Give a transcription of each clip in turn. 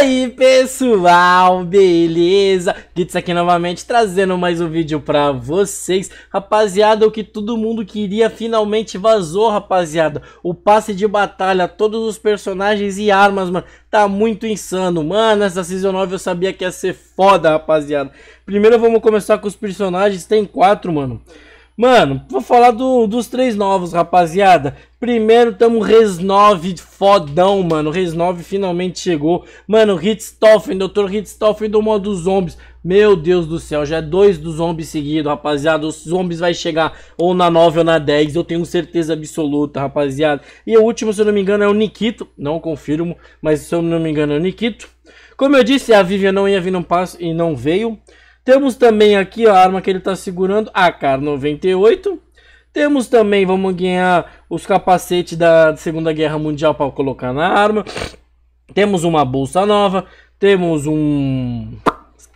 aí pessoal, beleza? Kits aqui novamente trazendo mais um vídeo pra vocês Rapaziada, o que todo mundo queria finalmente vazou, rapaziada O passe de batalha, todos os personagens e armas, mano Tá muito insano, mano, essa Season 9 eu sabia que ia ser foda, rapaziada Primeiro vamos começar com os personagens, tem quatro, mano Mano, vou falar do, dos três novos, rapaziada. Primeiro, tamo Res 9 fodão, mano. Res 9 finalmente chegou. Mano, Hitstoffen, Dr. Hitstoffen do modo zombies. Meu Deus do céu, já é dois dos zombies seguidos, rapaziada. Os zombies vai chegar ou na 9 ou na 10, eu tenho certeza absoluta, rapaziada. E o último, se eu não me engano, é o Nikito. Não confirmo, mas se eu não me engano é o Nikito. Como eu disse, a Vivian não ia vir no passo e não veio. Temos também aqui ó, a arma que ele está segurando, a AK-98. Temos também, vamos ganhar os capacetes da Segunda Guerra Mundial para colocar na arma. Temos uma bolsa nova, temos um,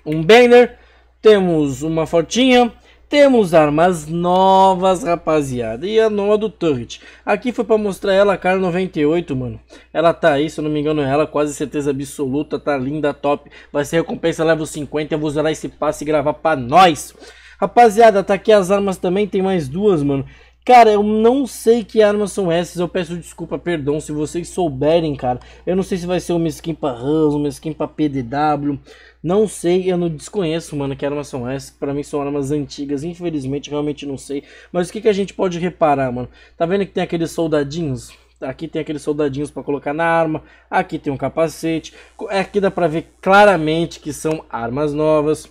um banner, temos uma fotinha, temos armas novas, rapaziada. E a nova do Turret. Aqui foi pra mostrar ela, a cara 98, mano. Ela tá aí, se eu não me engano, é ela, quase certeza absoluta. Tá linda, top. Vai ser recompensa level 50. Eu vou zerar esse passe e gravar pra nós. Rapaziada, tá aqui as armas também. Tem mais duas, mano. Cara, eu não sei que armas são essas. Eu peço desculpa, perdão, se vocês souberem, cara. Eu não sei se vai ser uma skin pra Hans, uma skin pra PDW. Não sei, eu não desconheço, mano, que armas são essas. Pra mim são armas antigas, infelizmente, realmente não sei. Mas o que, que a gente pode reparar, mano? Tá vendo que tem aqueles soldadinhos? Aqui tem aqueles soldadinhos para colocar na arma. Aqui tem um capacete. É aqui dá pra ver claramente que são armas novas.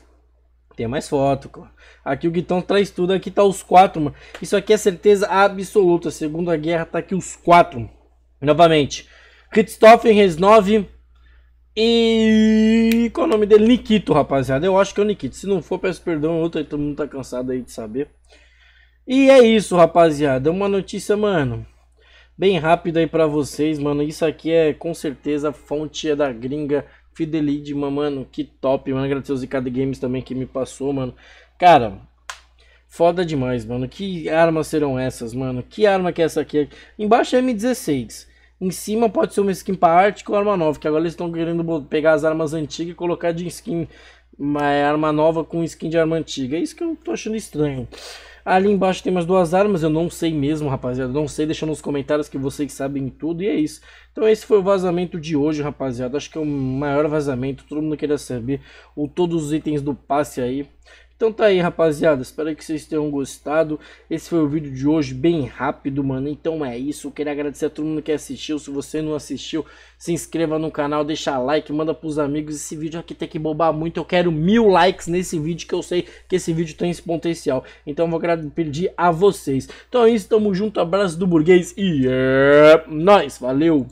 Tem mais foto, Aqui o Guitão traz tudo. Aqui tá os quatro, mano. Isso aqui é certeza absoluta. Segundo a guerra, tá aqui os quatro. Novamente. Christopher 9 e... Qual é o nome dele? Nikito, rapaziada. Eu acho que é o Nikito. Se não for, peço perdão. Outro aí, todo mundo tá cansado aí de saber. E é isso, rapaziada. Uma notícia, mano. Bem rápida aí pra vocês, mano. Isso aqui é, com certeza, fonte é da gringa Fidelidma, mano, que top, mano. Agradecer o Zicado Games também que me passou, mano. Cara, foda demais, mano. Que armas serão essas, mano? Que arma que é essa aqui? Embaixo é M16. Em cima pode ser uma skin pra arte com arma nova, que agora eles estão querendo pegar as armas antigas e colocar de skin, uma arma nova com skin de arma antiga. É isso que eu tô achando estranho. Ali embaixo tem mais duas armas, eu não sei mesmo, rapaziada. Não sei, deixa nos comentários que vocês sabem tudo e é isso. Então esse foi o vazamento de hoje, rapaziada. Acho que é o maior vazamento, todo mundo queria saber ou todos os itens do passe aí. Então tá aí, rapaziada. Espero que vocês tenham gostado. Esse foi o vídeo de hoje, bem rápido, mano. Então é isso. Eu queria agradecer a todo mundo que assistiu. Se você não assistiu, se inscreva no canal, deixa like, manda pros amigos. Esse vídeo aqui tem que bobar muito. Eu quero mil likes nesse vídeo, que eu sei que esse vídeo tem esse potencial. Então eu vou pedir a vocês. Então é isso, tamo junto. Abraço do burguês e é nóis. Valeu!